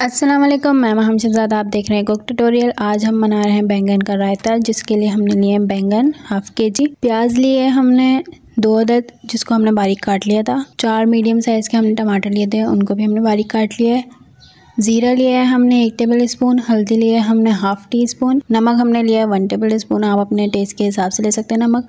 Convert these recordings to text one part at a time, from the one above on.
अस्सलाम वालेकुम मैं शहजाद आप देख रहे हैं कुक ट्यूटोरियल आज हम बना रहे हैं बैंगन का रायता जिसके लिए हमने लिए बैंगन हाफ के जी प्याज लिए हमने दो अदद जिसको हमने बारीक काट लिया था चार मीडियम साइज़ के हमने टमाटर लिए थे उनको भी हमने बारीक काट लिया है ज़ीरा लिया है हमने एक टेबल स्पून हल्दी लिया है हमने हाफ़ टी स्पून नमक हमने लिया है वन टेबल स्पून आप अपने टेस्ट के हिसाब से ले सकते हैं नमक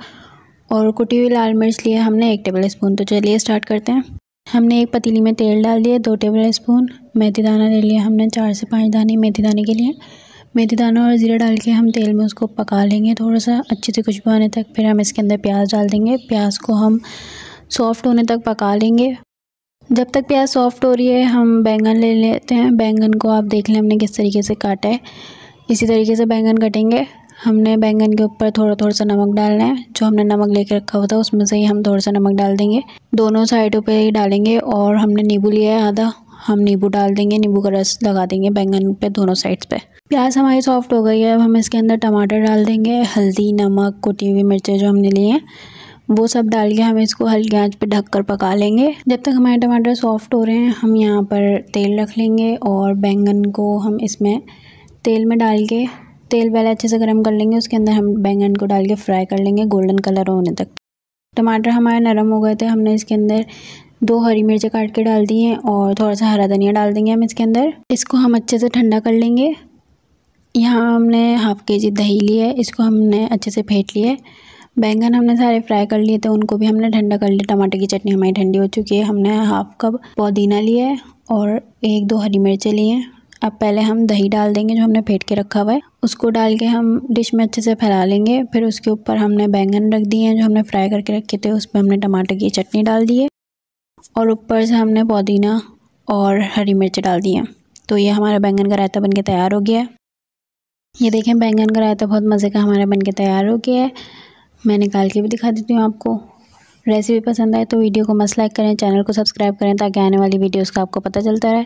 और कुटी हुई लाल मिर्च लिए हमने एक टेबल स्पून तो चलिए स्टार्ट करते हैं हमने एक पतीली में तेल डाल दिया दो टेबल स्पून मेथी दाना ले लिया हमने चार से पाँच दाने मेथी दाने के लिए मेथी दाना और ज़ीरा डाल के हम तेल में उसको पका लेंगे थोड़ा सा अच्छे से खुशबू आने तक फिर हम इसके अंदर प्याज डाल देंगे प्याज को हम सॉफ्ट होने तक पका लेंगे जब तक प्याज सॉफ्ट हो रही है हम बैंगन ले लेते हैं बैंगन को आप देख लें हमने किस तरीके से काटा है इसी तरीके से बैंगन कटेंगे हमने बैंगन के ऊपर थोड़ा थोड़ा सा नमक डालना है जो हमने नमक लेके रखा हुआ था उसमें से ही हम थोड़ा सा नमक डाल देंगे दोनों साइडों पे ही डालेंगे और हमने नींबू लिया है आधा हम नींबू डाल देंगे नींबू का रस लगा देंगे बैंगन पे दोनों साइड्स पे प्याज हमारी सॉफ्ट हो गई है अब हम इसके अंदर टमाटर डाल देंगे हल्दी नमक कुटी हुई मिर्चें जो हमने लिए हैं वो सब डाल के हम इसको हल्की आँच पे कर पका लेंगे जब तक हमारे टमाटर सॉफ्ट हो रहे हैं हम यहाँ पर तेल रख लेंगे और बैंगन को हम इसमें तेल में डाल के तेल पहले अच्छे से गर्म कर लेंगे उसके अंदर हम बैंगन को डाल के फ्राई कर लेंगे गोल्डन कलर होने तक टमाटर हमारे नरम हो गए थे हमने इसके अंदर दो हरी मिर्चें काट के डाल दी हैं और थोड़ा सा हरा धनिया डाल देंगे हम इसके अंदर इसको हम अच्छे से ठंडा कर लेंगे यहाँ हमने हाफ़ के जी दही ली है इसको हमने अच्छे से फेंट लिया है बैंगन हमने सारे फ्राई कर लिए थे उनको भी हमने ठंडा कर लिया टमाटर की चटनी हमारी ठंडी हो चुकी है हमने हाफ़ कप पुदीना लिया है और एक दो हरी मिर्चें ली हैं अब पहले हम दही डाल देंगे जो हमने फेंट के रखा हुआ है उसको डाल के हम डिश में अच्छे से फैला लेंगे फिर उसके ऊपर हमने बैंगन रख दिए हैं जो हमने फ्राई करके रखे थे उस पर हमने टमाटर की चटनी डाल दी है और ऊपर से हमने पुदीना और हरी मिर्च डाल दी है तो ये हमारा बैंगन का रायता के तैयार हो गया है ये देखें बैंगन का रायता बहुत मज़े का हमारा के तैयार हो गया है मैं निकाल के भी दिखा देती हूँ आपको रेसिपी पसंद आए तो वीडियो को मस्त लाइक करें चैनल को सब्सक्राइब करें ताकि आने वाली वीडियोस का आपको पता चलता रहे